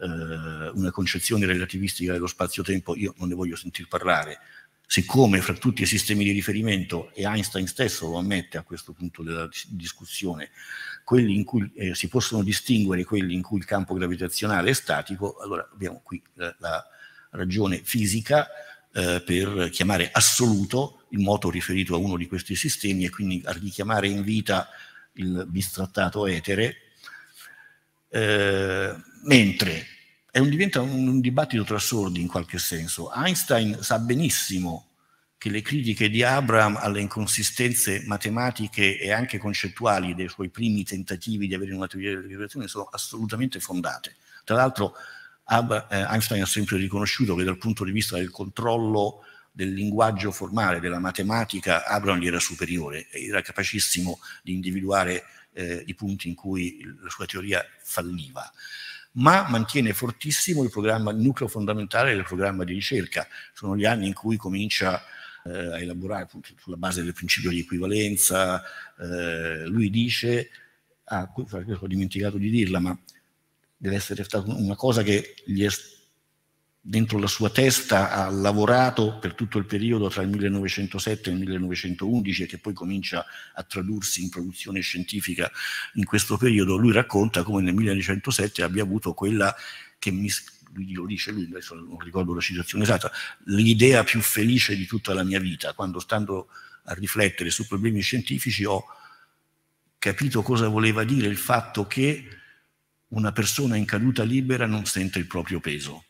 eh, una concezione relativistica dello spazio-tempo io non ne voglio sentir parlare, siccome fra tutti i sistemi di riferimento, e Einstein stesso lo ammette a questo punto della discussione, quelli in cui eh, si possono distinguere quelli in cui il campo gravitazionale è statico, allora abbiamo qui eh, la, la ragione fisica eh, per chiamare assoluto il moto riferito a uno di questi sistemi e quindi a richiamare in vita il bistrattato etere, eh, mentre un, diventa un, un dibattito tra sordi in qualche senso. Einstein sa benissimo che le critiche di Abraham alle inconsistenze matematiche e anche concettuali dei suoi primi tentativi di avere una teoria della liberazione sono assolutamente fondate. Tra l'altro eh, Einstein ha sempre riconosciuto che dal punto di vista del controllo del linguaggio formale, della matematica, Abraham gli era superiore, era capacissimo di individuare eh, i punti in cui la sua teoria falliva, ma mantiene fortissimo il programma il nucleo fondamentale del programma di ricerca. Sono gli anni in cui comincia eh, a elaborare appunto, sulla base del principio di equivalenza. Eh, lui dice, ah, ho dimenticato di dirla, ma deve essere stata una cosa che gli è, dentro la sua testa ha lavorato per tutto il periodo tra il 1907 e il 1911 e che poi comincia a tradursi in produzione scientifica in questo periodo, lui racconta come nel 1907 abbia avuto quella che mi lui lo dice lui, adesso non ricordo la citazione esatta, l'idea più felice di tutta la mia vita, quando stando a riflettere su problemi scientifici ho capito cosa voleva dire il fatto che una persona in caduta libera non sente il proprio peso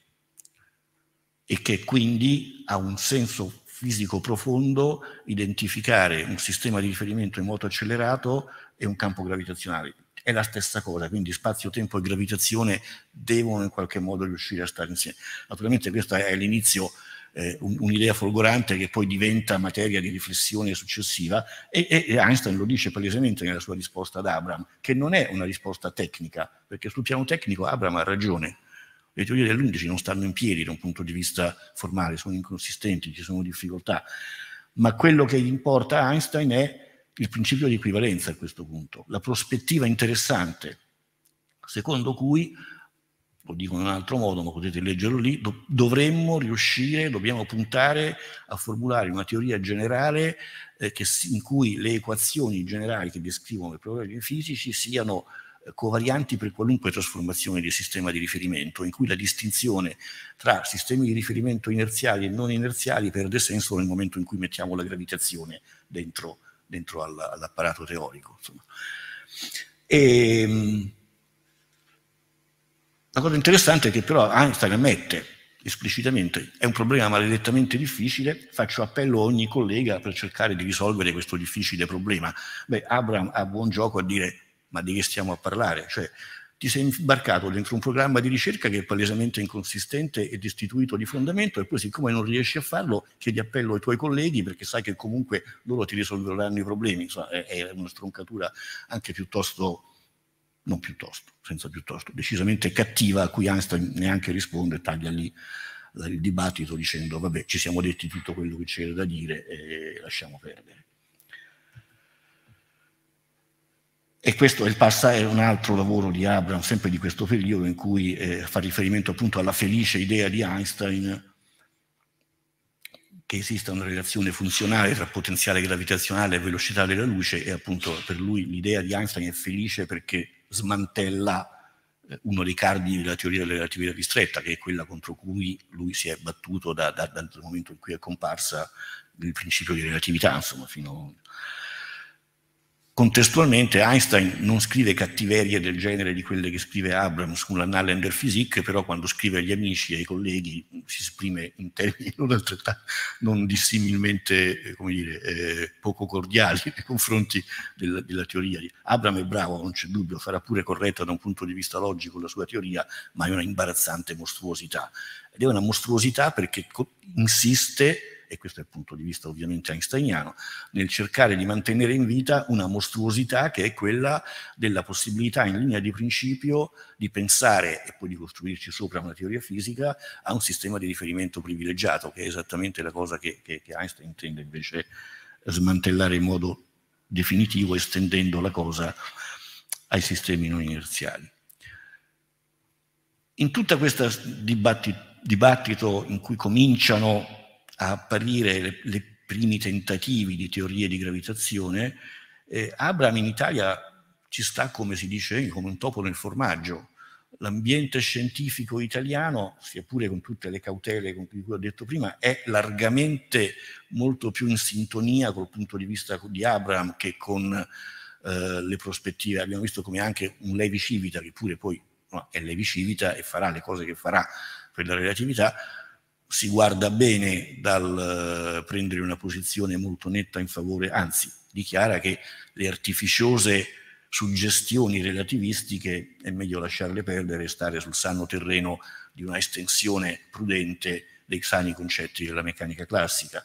e che quindi ha un senso fisico profondo identificare un sistema di riferimento in moto accelerato e un campo gravitazionale. È la stessa cosa, quindi spazio, tempo e gravitazione devono in qualche modo riuscire a stare insieme. Naturalmente questo è l'inizio eh, un, un'idea folgorante che poi diventa materia di riflessione successiva e, e, Einstein lo dice palesemente nella sua risposta ad Abraham, che non è una risposta tecnica, perché sul piano tecnico Abraham ha ragione. Le teorie dell'11 non stanno in piedi da un punto di vista formale, sono inconsistenti, ci sono difficoltà, ma quello che importa a Einstein è il principio di equivalenza a questo punto, la prospettiva interessante secondo cui lo dico in un altro modo, ma potete leggerlo lì, do- dovremmo riuscire, dobbiamo puntare a formulare una teoria generale eh, che, in cui le equazioni generali che descrivono i problemi fisici siano eh, covarianti per qualunque trasformazione del sistema di riferimento, in cui la distinzione tra sistemi di riferimento inerziali e non inerziali perde senso nel momento in cui mettiamo la gravitazione dentro, dentro all'apparato teorico. Insomma. E, ehm, la cosa interessante è che però Einstein ammette esplicitamente è un problema maledettamente difficile, faccio appello a ogni collega per cercare di risolvere questo difficile problema. Beh, Abraham ha buon gioco a dire ma di che stiamo a parlare? Cioè, ti sei imbarcato dentro un programma di ricerca che è palesemente inconsistente e destituito di fondamento e poi siccome non riesci a farlo chiedi appello ai tuoi colleghi perché sai che comunque loro ti risolveranno i problemi, Insomma, è una stroncatura anche piuttosto non piuttosto, senza piuttosto, decisamente cattiva a cui Einstein neanche risponde, taglia lì il dibattito dicendo vabbè ci siamo detti tutto quello che c'era da dire e lasciamo perdere. E questo è, passa- è un altro lavoro di Abraham, sempre di questo periodo, in cui eh, fa riferimento appunto alla felice idea di Einstein che esista una relazione funzionale tra potenziale gravitazionale e velocità della luce e appunto per lui l'idea di Einstein è felice perché smantella eh, uno dei cardini della teoria della relatività ristretta, che è quella contro cui lui si è battuto da, da, dal momento in cui è comparsa il principio di relatività, insomma, fino a... Contestualmente Einstein non scrive cattiverie del genere di quelle che scrive Abrams sull'Annalen der Physik, però quando scrive agli amici e ai colleghi si esprime in termini non, non dissimilmente eh, dire, eh, poco cordiali nei confronti della, della, teoria. Abrams è bravo, non c'è dubbio, farà pure corretta da un punto di vista logico la sua teoria, ma è una imbarazzante mostruosità. Ed è una mostruosità perché insiste e questo è il punto di vista ovviamente einsteiniano, nel cercare di mantenere in vita una mostruosità che è quella della possibilità in linea di principio di pensare e poi di costruirci sopra una teoria fisica a un sistema di riferimento privilegiato, che è esattamente la cosa che, che, che Einstein intende invece smantellare in modo definitivo estendendo la cosa ai sistemi non inerziali. In tutto questo dibattito in cui cominciano a apparire le primi tentativi di teorie di gravitazione, eh, Abram in Italia ci sta, come si dice, come un topo nel formaggio. L'ambiente scientifico italiano, sia pure con tutte le cautele con cui ho detto prima, è largamente molto più in sintonia col punto di vista di Abram che con eh, le prospettive. Abbiamo visto come anche un Levi Civita, che pure poi no, è Levi Civita e farà le cose che farà per la relatività, si guarda bene dal eh, prendere una posizione molto netta in favore, anzi dichiara che le artificiose suggestioni relativistiche è meglio lasciarle perdere e stare sul sano terreno di una estensione prudente dei sani concetti della meccanica classica.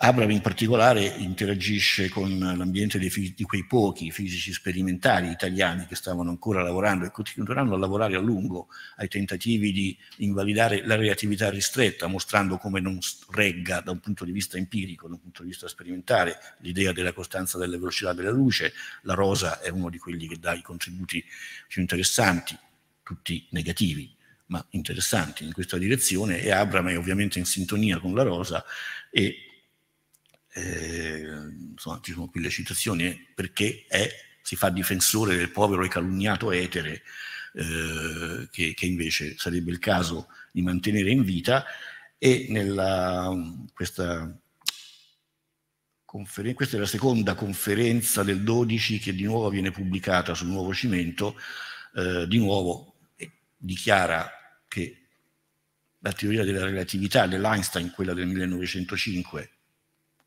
Abram in particolare interagisce con l'ambiente fisici, di quei pochi fisici sperimentali italiani che stavano ancora lavorando e continueranno a lavorare a lungo ai tentativi di invalidare la relatività ristretta, mostrando come non regga da un punto di vista empirico, da un punto di vista sperimentale, l'idea della costanza della velocità della luce. La Rosa è uno di quelli che dà i contributi più interessanti, tutti negativi, ma interessanti in questa direzione e Abram è ovviamente in sintonia con la Rosa e eh, insomma, ci sono qui le citazioni, eh, perché è, si fa difensore del povero e calunniato etere, eh, che, che, invece sarebbe il caso di mantenere in vita, e nella, questa, conferenza, questa è la seconda conferenza del 12 che di nuovo viene pubblicata sul nuovo cimento, eh, di nuovo dichiara che la teoria della relatività dell'Einstein, quella del 1905,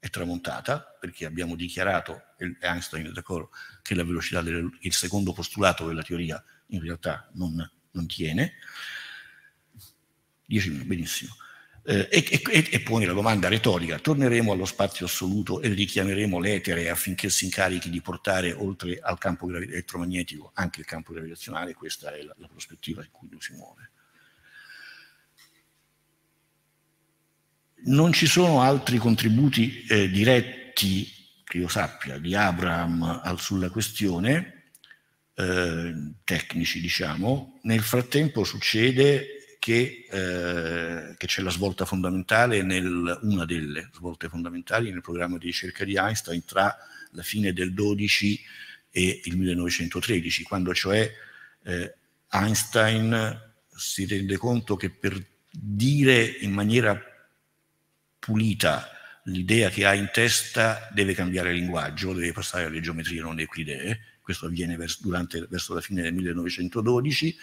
è tramontata, perché abbiamo dichiarato, e Einstein è d'accordo, che la velocità del il secondo postulato della teoria in realtà non, non tiene. 10 minuti, benissimo. Eh, e, e, e, poi la domanda retorica, torneremo allo spazio assoluto e richiameremo l'etere affinché si incarichi di portare oltre al campo elettromagnetico anche il campo gravitazionale, questa è la, la prospettiva in cui lui si muove. non ci sono altri contributi eh, diretti, che io sappia, di Abraham al, sulla questione, eh, tecnici diciamo. Nel frattempo succede che, eh, che c'è la svolta fondamentale, nel, una delle svolte fondamentali nel programma di ricerca di Einstein tra la fine del 12 e il 1913, quando cioè eh, Einstein si rende conto che per dire in maniera pulita l'idea che ha in testa deve cambiare linguaggio, deve passare alle geometrie non euclidee, questo avviene verso, durante, verso la fine del 1912,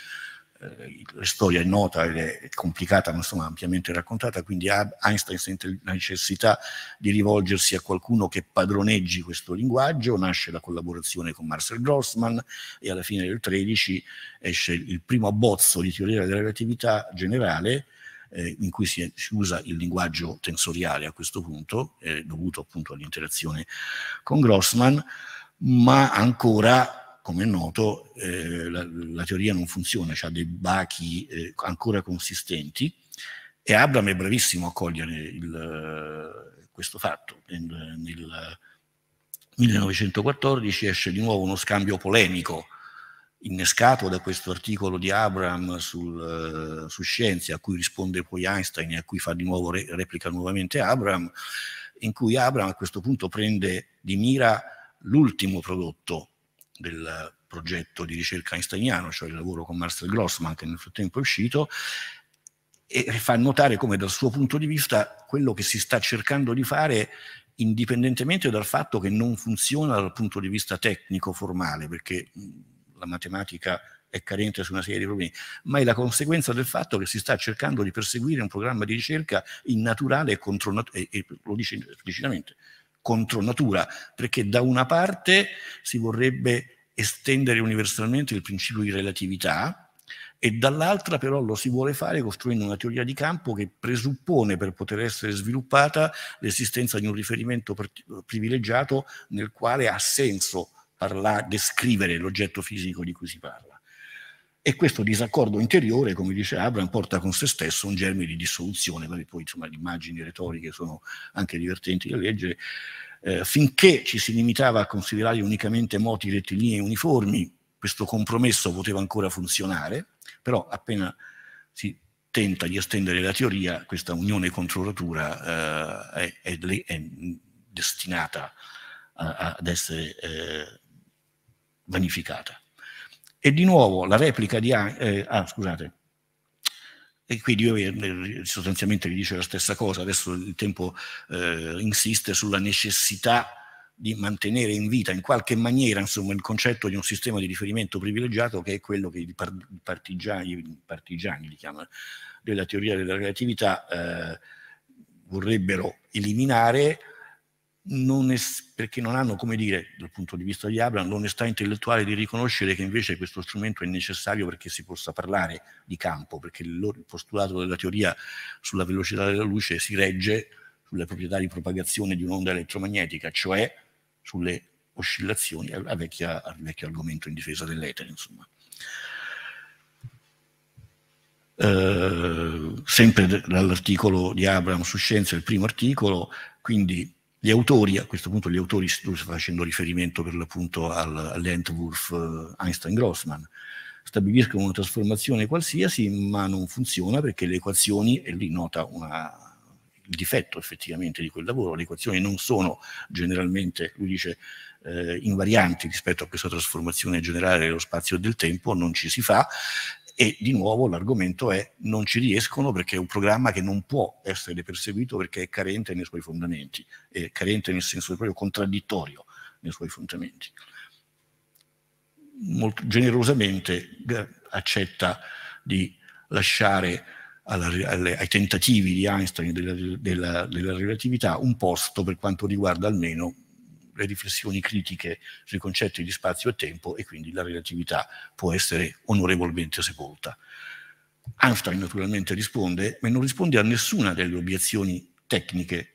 eh, la storia è nota ed è complicata ma insomma ampiamente raccontata, quindi Einstein sente la necessità di rivolgersi a qualcuno che padroneggi questo linguaggio, nasce la collaborazione con Marcel Grossman e alla fine del 13 esce il primo abbozzo di teoria della relatività generale eh, in cui si, è, si, usa il linguaggio tensoriale a questo punto, eh, dovuto appunto all'interazione con Grossman, ma ancora, come è noto, eh, la, la, teoria non funziona, ha dei bachi eh, ancora consistenti e Abram è bravissimo a cogliere il, eh, questo fatto. nel 1914 esce di nuovo uno scambio polemico innescato da questo articolo di Abram sul, eh, su Scienze, a cui risponde poi Einstein e a cui fa di nuovo re, replica nuovamente Abram, in cui Abram a questo punto prende di mira l'ultimo prodotto del progetto di ricerca einsteiniano, cioè il lavoro con Marcel Grossman che nel frattempo è uscito, e fa notare come dal suo punto di vista quello che si sta cercando di fare indipendentemente dal fatto che non funziona dal punto di vista tecnico formale, perché la matematica è carente su una serie di problemi, ma è la conseguenza del fatto che si sta cercando di perseguire un programma di ricerca innaturale e contro natura, e, e lo dice esplicitamente, contro natura, perché da una parte si vorrebbe estendere universalmente il principio di relatività e dall'altra però lo si vuole fare costruendo una teoria di campo che presuppone per poter essere sviluppata l'esistenza di un riferimento privilegiato nel quale ha senso parla, descrivere l'oggetto fisico di cui si parla. E questo disaccordo interiore, come dice Abraham, porta con se stesso un germe di dissoluzione, perché poi insomma, le immagini retoriche sono anche divertenti da leggere, eh, finché ci si limitava a considerare unicamente moti, rettilinei uniformi, questo compromesso poteva ancora funzionare, però appena si tenta di estendere la teoria, questa unione contro natura eh, è, è, è, destinata a, ad essere eh, vanificata. E di nuovo la replica di... Eh, ah, scusate. E quindi io eh, sostanzialmente vi dice la stessa cosa, adesso il tempo eh, insiste sulla necessità di mantenere in vita in qualche maniera insomma, il concetto di un sistema di riferimento privilegiato che è quello che i partigiani, partigiani li della teoria della relatività eh, vorrebbero eliminare non es- perché non hanno, come dire, dal punto di vista di Abraham, l'onestà intellettuale di riconoscere che invece questo strumento è necessario perché si possa parlare di campo, perché il postulato della teoria sulla velocità della luce si regge sulle proprietà di propagazione di un'onda elettromagnetica, cioè sulle oscillazioni, al vecchio, vecchio argomento in difesa dell'etere, insomma. Eh, sempre dall'articolo di Abraham su Scienza, il primo articolo, quindi gli autori, a questo punto gli autori, sto facendo riferimento per l'appunto all'Entwurf eh, Einstein-Grossman, stabiliscono una trasformazione qualsiasi, ma non funziona perché le equazioni, e lì nota una, il difetto effettivamente di quel lavoro, le equazioni non sono generalmente, lui dice, eh, invarianti rispetto a questa trasformazione generale dello spazio e del tempo, non ci si fa, e di nuovo l'argomento è non ci riescono perché è un programma che non può essere perseguito perché è carente nei suoi fondamenti, è carente nel senso proprio contraddittorio nei suoi fondamenti. Molto generosamente eh, accetta di lasciare alla, alle, ai tentativi di Einstein della, della, della relatività un posto per quanto riguarda almeno le riflessioni critiche sui concetti di spazio e tempo e quindi la relatività può essere onorevolmente sepolta. Einstein naturalmente risponde, ma non risponde a nessuna delle obiezioni tecniche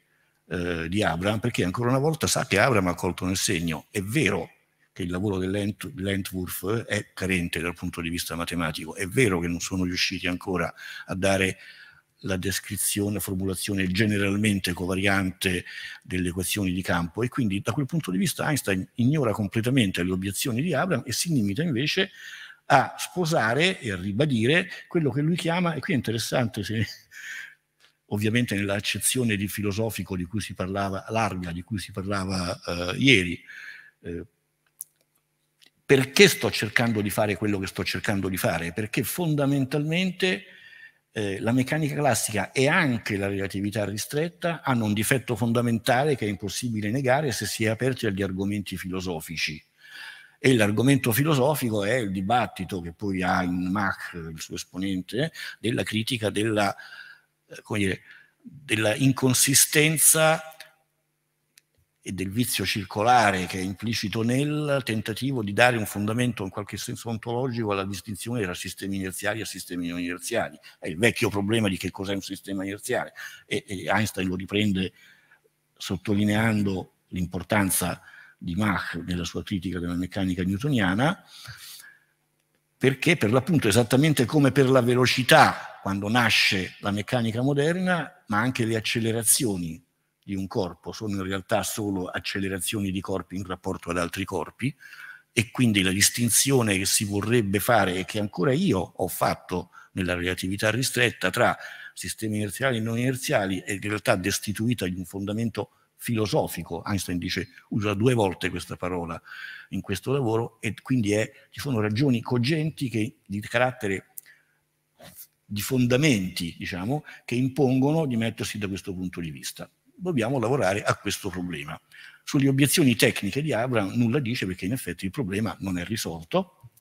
eh, di Abraham, perché ancora una volta sa che Abraham ha colto nel segno. È vero che il lavoro dell'Entwurf è carente dal punto di vista matematico, è vero che non sono riusciti ancora a dare la descrizione, formulazione generalmente covariante delle equazioni di campo e quindi da quel punto di vista Einstein ignora completamente le obiezioni di Abram e si limita invece a sposare e a ribadire quello che lui chiama, e qui è interessante se ovviamente nell'accezione di filosofico di cui si parlava, larga di cui si parlava eh, ieri, eh, perché sto cercando di fare quello che sto cercando di fare? Perché fondamentalmente eh, la meccanica classica e anche la relatività ristretta hanno un difetto fondamentale che è impossibile negare se si è aperti agli argomenti filosofici. E l'argomento filosofico è il dibattito che poi ha in Mach, il suo esponente, della critica della, eh, come dire, della inconsistenza e del vizio circolare che è implicito nel tentativo di dare un fondamento in qualche senso ontologico alla distinzione tra sistemi inerziali e sistemi non inerziali. È il vecchio problema di che cos'è un sistema inerziale e, e Einstein lo riprende sottolineando l'importanza di Mach nella sua critica della meccanica newtoniana, perché per l'appunto esattamente come per la velocità, quando nasce la meccanica moderna, ma anche le accelerazioni di un corpo, sono in realtà solo accelerazioni di corpi in rapporto ad altri corpi e quindi la distinzione che si vorrebbe fare e che ancora io ho fatto nella relatività ristretta tra sistemi inerziali e non inerziali è in realtà destituita di un fondamento filosofico. Einstein dice, usa due volte questa parola in questo lavoro e quindi è, ci sono ragioni cogenti che, di carattere di fondamenti, diciamo, che impongono di mettersi da questo punto di vista dobbiamo lavorare a questo problema. Sulle obiezioni tecniche di Abram nulla dice perché in effetti il problema non è risolto.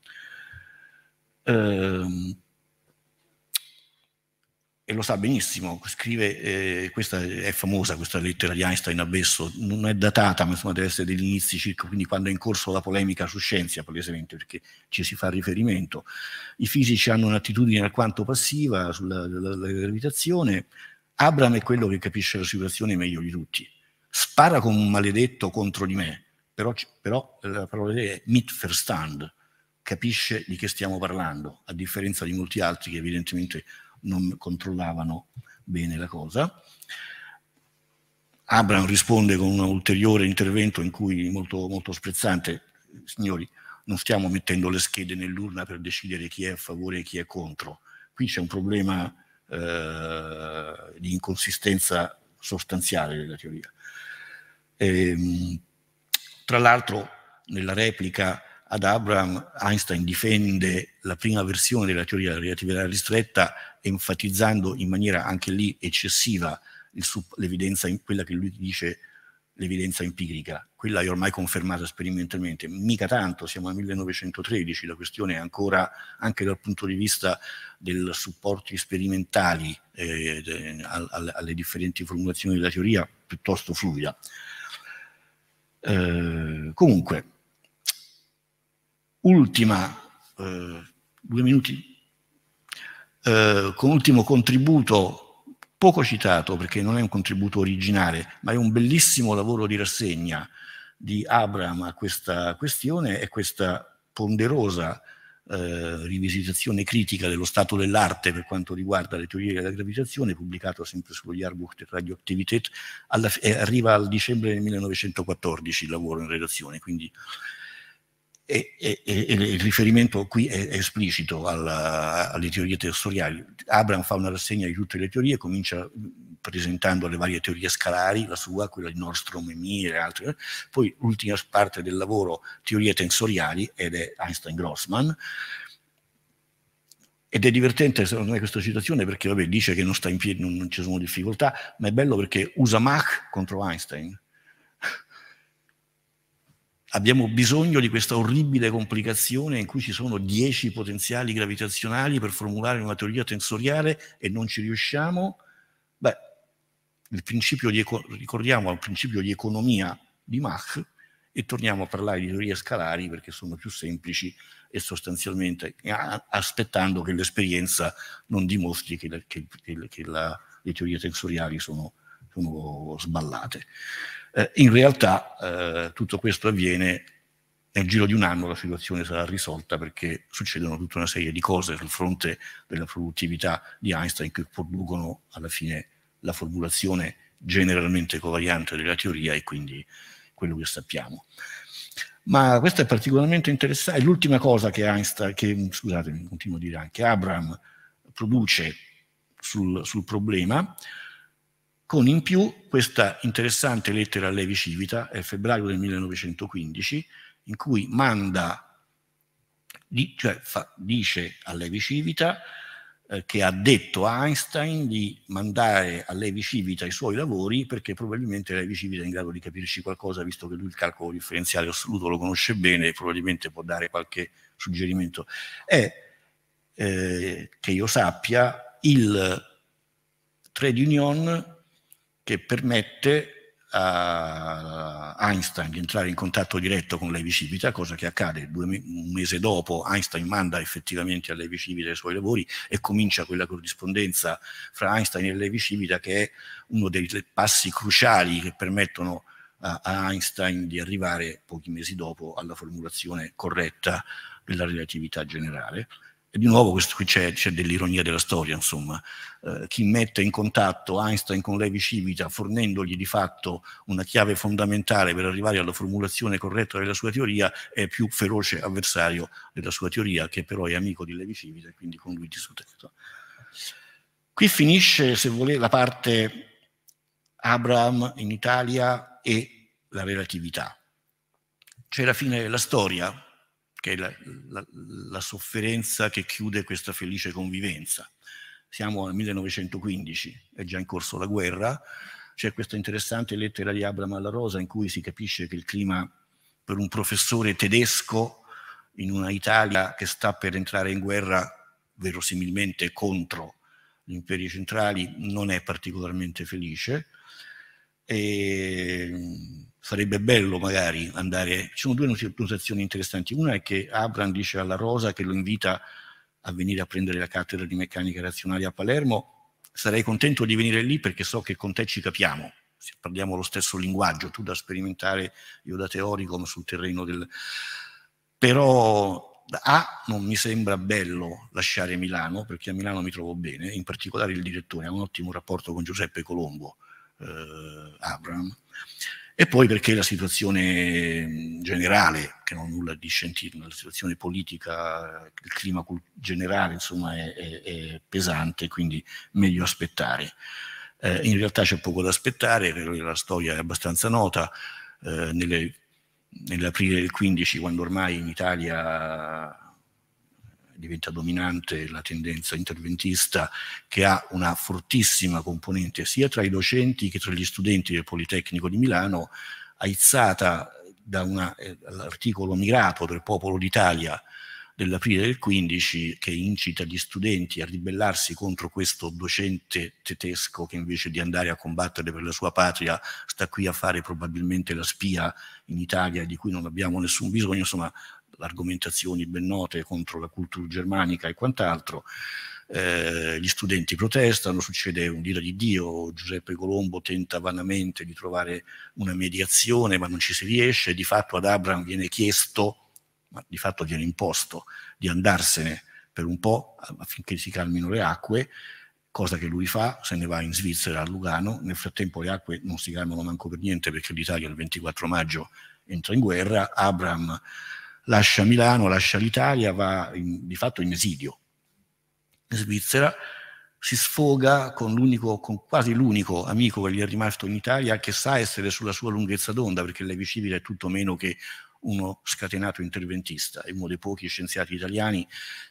Eh, e lo sa benissimo, scrive, eh, questa è famosa questa lettera di Einstein a Besso, non è datata, ma insomma deve essere degli inizi circa, quindi quando è in corso la polemica su scienza, palesemente, perché ci si fa riferimento. I fisici hanno un'attitudine alquanto passiva sulla la, la, la gravitazione, Abram è quello che capisce la situazione meglio di tutti. Spara come un maledetto contro di me, però, però la parola è mit verstand, capisce di che stiamo parlando, a differenza di molti altri che evidentemente non controllavano bene la cosa. Abram risponde con un ulteriore intervento in cui molto, molto sprezzante, signori, non stiamo mettendo le schede nell'urna per decidere chi è a favore e chi è contro. Qui c'è un problema eh, di inconsistenza sostanziale della teoria. E, ehm, tra l'altro nella replica ad Abraham Einstein difende la prima versione della teoria della relatività ristretta enfatizzando in maniera anche lì eccessiva l'evidenza in quella che lui dice l'evidenza empirica, quella è ormai confermata sperimentalmente, mica tanto, siamo al 1913, la questione è ancora anche dal punto di vista dei supporti sperimentali eh, al, alle differenti formulazioni della teoria piuttosto fluida. Eh, comunque, ultima, eh, due minuti, eh, con ultimo contributo poco citato perché non è un contributo originale, ma è un bellissimo lavoro di rassegna di Abraham a questa questione è questa ponderosa eh, rivisitazione critica dello stato dell'arte per quanto riguarda le teorie della gravitazione, pubblicato sempre sullo Jahrbuch der Radioaktivität, alla, eh, arriva al dicembre del 1914 il lavoro in redazione, quindi e, e, e, il riferimento qui è, è esplicito alla, alle teorie teoriali. Abram fa una rassegna di tutte le teorie, comincia mm, presentando le varie teorie scalari, la sua, quella di Nordstrom e Mir e altre, poi l'ultima parte del lavoro teorie tensoriali ed è Einstein-Grossman, ed è divertente secondo me questa citazione perché vabbè, dice che non, sta in piedi, non, non ci sono difficoltà, ma è bello perché usa Mach contro Einstein, Abbiamo bisogno di questa orribile complicazione in cui ci sono dieci potenziali gravitazionali per formulare una teoria tensoriale e non ci riusciamo? Beh, di, ricordiamo al principio di economia di Mach e torniamo a parlare di teorie scalari perché sono più semplici e sostanzialmente aspettando che l'esperienza non dimostri che, la, che, che la, le teorie tensoriali sono, sono sballate. Eh, in realtà eh, tutto questo avviene nel giro di un anno la situazione sarà risolta perché succedono tutta una serie di cose sul fronte della produttività di Einstein che producono alla fine la formulazione generalmente covariante della teoria e quindi quello che sappiamo. Ma questo è particolarmente interessante, è l'ultima cosa che Einstein, che, scusatemi, continuo a dire anche, Abraham produce sul, sul problema, con in più questa interessante lettera a Levi Civita, è febbraio del 1915, in cui manda, di, cioè fa, dice a Levi Civita eh, che ha detto a Einstein di mandare a Levi Civita i suoi lavori perché probabilmente Levi Civita è in grado di capirci qualcosa, visto che lui il calcolo differenziale assoluto lo conosce bene e probabilmente può dare qualche suggerimento. È, eh, che io sappia, il trade union che permette a Einstein di entrare in contatto diretto con Levi Civita, cosa che accade due, un mese dopo, Einstein manda effettivamente a Levi Civita i suoi lavori e comincia quella corrispondenza fra Einstein e Levi Civita che è uno dei passi cruciali che permettono a Einstein di arrivare pochi mesi dopo alla formulazione corretta della relatività generale e di nuovo questo qui c'è, c'è dell'ironia della storia, insomma. Eh, chi mette in contatto Einstein con Levi Civita fornendogli di fatto una chiave fondamentale per arrivare alla formulazione corretta della sua teoria è più feroce avversario della sua teoria, che però è amico di Levi Civita e quindi con lui discuteva. Qui finisce, se volete, la parte Abraham in Italia e la relatività. C'è la fine della storia, che è la, la, la sofferenza che chiude questa felice convivenza. Siamo nel 1915, è già in corso la guerra, c'è questa interessante lettera di Abraham alla Rosa in cui si capisce che il clima per un professore tedesco in una Italia che sta per entrare in guerra verosimilmente contro gli imperi centrali non è particolarmente felice. E sarebbe bello magari andare, ci sono due notazioni interessanti, una è che Abram dice alla Rosa che lo invita a venire a prendere la cattedra di meccanica razionale a Palermo, sarei contento di venire lì perché so che con te ci capiamo, se parliamo lo stesso linguaggio, tu da sperimentare, io da teorico, sul terreno del... Però a, non mi sembra bello lasciare Milano, perché a Milano mi trovo bene, in particolare il direttore ha un ottimo rapporto con Giuseppe Colombo, eh, Abram e poi perché la situazione mm, generale, che non ha nulla di scientifico, la situazione politica, il clima generale, insomma, è, è, è pesante, quindi meglio aspettare. Eh, in realtà c'è poco da aspettare, la storia è abbastanza nota, eh, nell'aprile del 15, quando ormai in Italia diventa dominante la tendenza interventista che ha una fortissima componente sia tra i docenti che tra gli studenti del Politecnico di Milano, aizzata dall'articolo eh, mirato del Popolo d'Italia dell'aprile del 15 che incita gli studenti a ribellarsi contro questo docente tedesco che invece di andare a combattere per la sua patria sta qui a fare probabilmente la spia in Italia di cui non abbiamo nessun bisogno, insomma argomentazioni ben note contro la cultura germanica e quant'altro, eh, gli studenti protestano, succede un dire di Dio, Giuseppe Colombo tenta vanamente di trovare una mediazione ma non ci si riesce, di fatto ad Abraham viene chiesto, ma di fatto viene imposto, di andarsene per un po' affinché si calmino le acque, cosa che lui fa, se ne va in Svizzera a Lugano, nel frattempo le acque non si calmano manco per niente perché l'Italia il 24 maggio entra in guerra, Abraham lascia Milano, lascia l'Italia, va in, di fatto in esilio in Svizzera, si sfoga con, l'unico, con quasi l'unico amico che gli è rimasto in Italia che sa essere sulla sua lunghezza d'onda, perché Levi Civile è tutto meno che uno scatenato interventista, è uno dei pochi scienziati italiani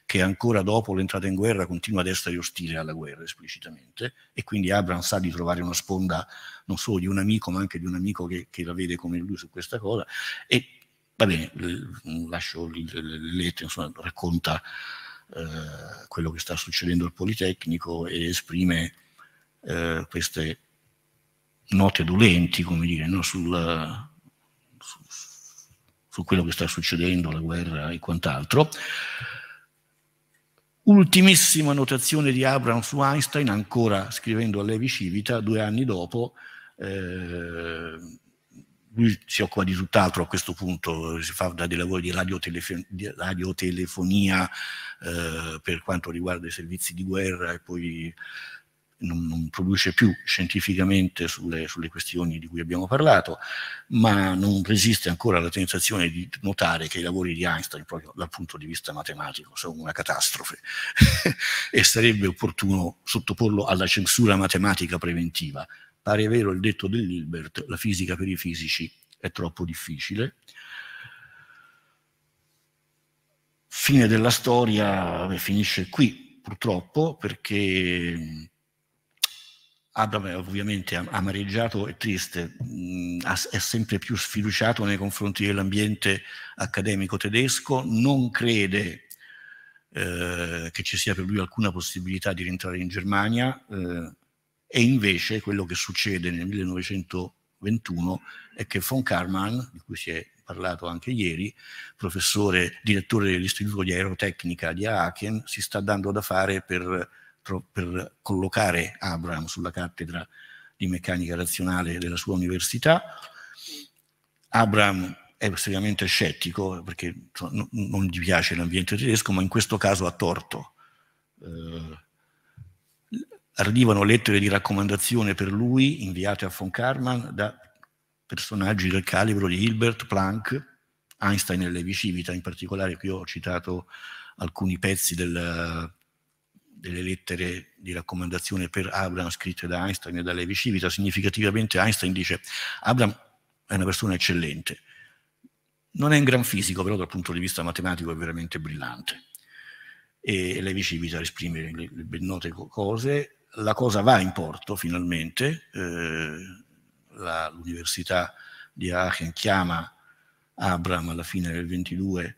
che ancora dopo l'entrata in guerra continua ad essere ostile alla guerra esplicitamente e quindi Abram sa di trovare una sponda non solo di un amico ma anche di un amico che, che la vede come lui su questa cosa e Va bene, mm, lascio l'eletto, insomma, racconta eh, quello che sta succedendo al Politecnico e esprime eh, queste note dolenti, come dire, no? Sul, su, su quello che sta succedendo, la guerra e quant'altro. Ultimissima notazione di Abraham su Einstein, ancora scrivendo a Levi Civita, due anni dopo, eh, lui si occupa di tutt'altro a questo punto, si fa dei lavori di, radiotelefo- di radiotelefonia eh, per quanto riguarda i servizi di guerra e poi non, non produce più scientificamente sulle, sulle, questioni di cui abbiamo parlato, ma non resiste ancora la tentazione di notare che i lavori di Einstein, proprio dal punto di vista matematico, sono una catastrofe (laughs) e sarebbe opportuno sottoporlo alla censura matematica preventiva Pare vero il detto dell'Hilbert, la fisica per i fisici è troppo difficile. Fine della storia beh, finisce qui, purtroppo, perché è ovviamente amareggiato e triste, mm, è sempre più sfiduciato nei confronti dell'ambiente accademico tedesco, non crede eh, che ci sia per lui alcuna possibilità di rientrare in Germania, eh, e invece quello che succede nel 1921 è che von Karman, di cui si è parlato anche ieri, professore, direttore dell'Istituto di Aerotecnica di Aachen, si sta dando da fare per, per collocare Abraham sulla cattedra di meccanica razionale della sua università. Abraham è estremamente scettico perché non gli piace l'ambiente tedesco, ma in questo caso ha torto. Eh, arrivano lettere di raccomandazione per lui inviate a von Karman da personaggi del calibro di Hilbert, Planck, Einstein e Levi Civita, in particolare qui ho citato alcuni pezzi del, delle lettere di raccomandazione per Abraham scritte da Einstein e da Levi Civita, significativamente Einstein dice Abraham è una persona eccellente, non è un gran fisico, però dal punto di vista matematico è veramente brillante. E Levi Civita esprime le, le ben note cose, la cosa va in porto finalmente, eh, l'università di Aachen chiama Abram alla fine del 22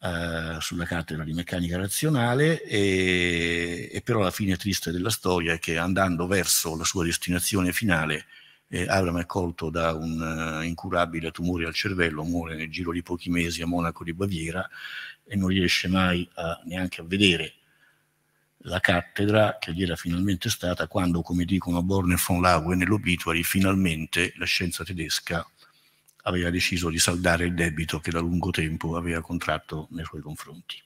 eh, sulla cattedra di meccanica razionale e, e, però la fine triste della storia è che andando verso la sua destinazione finale eh, Abram è colto da un uh, incurabile tumore al cervello, muore nel giro di pochi mesi a Monaco di Baviera e non riesce mai a, neanche a vedere la cattedra che gli era finalmente stata quando, come dicono Born e von Laue nell'obituary, finalmente la scienza tedesca aveva deciso di saldare il debito che da lungo tempo aveva contratto nei suoi confronti.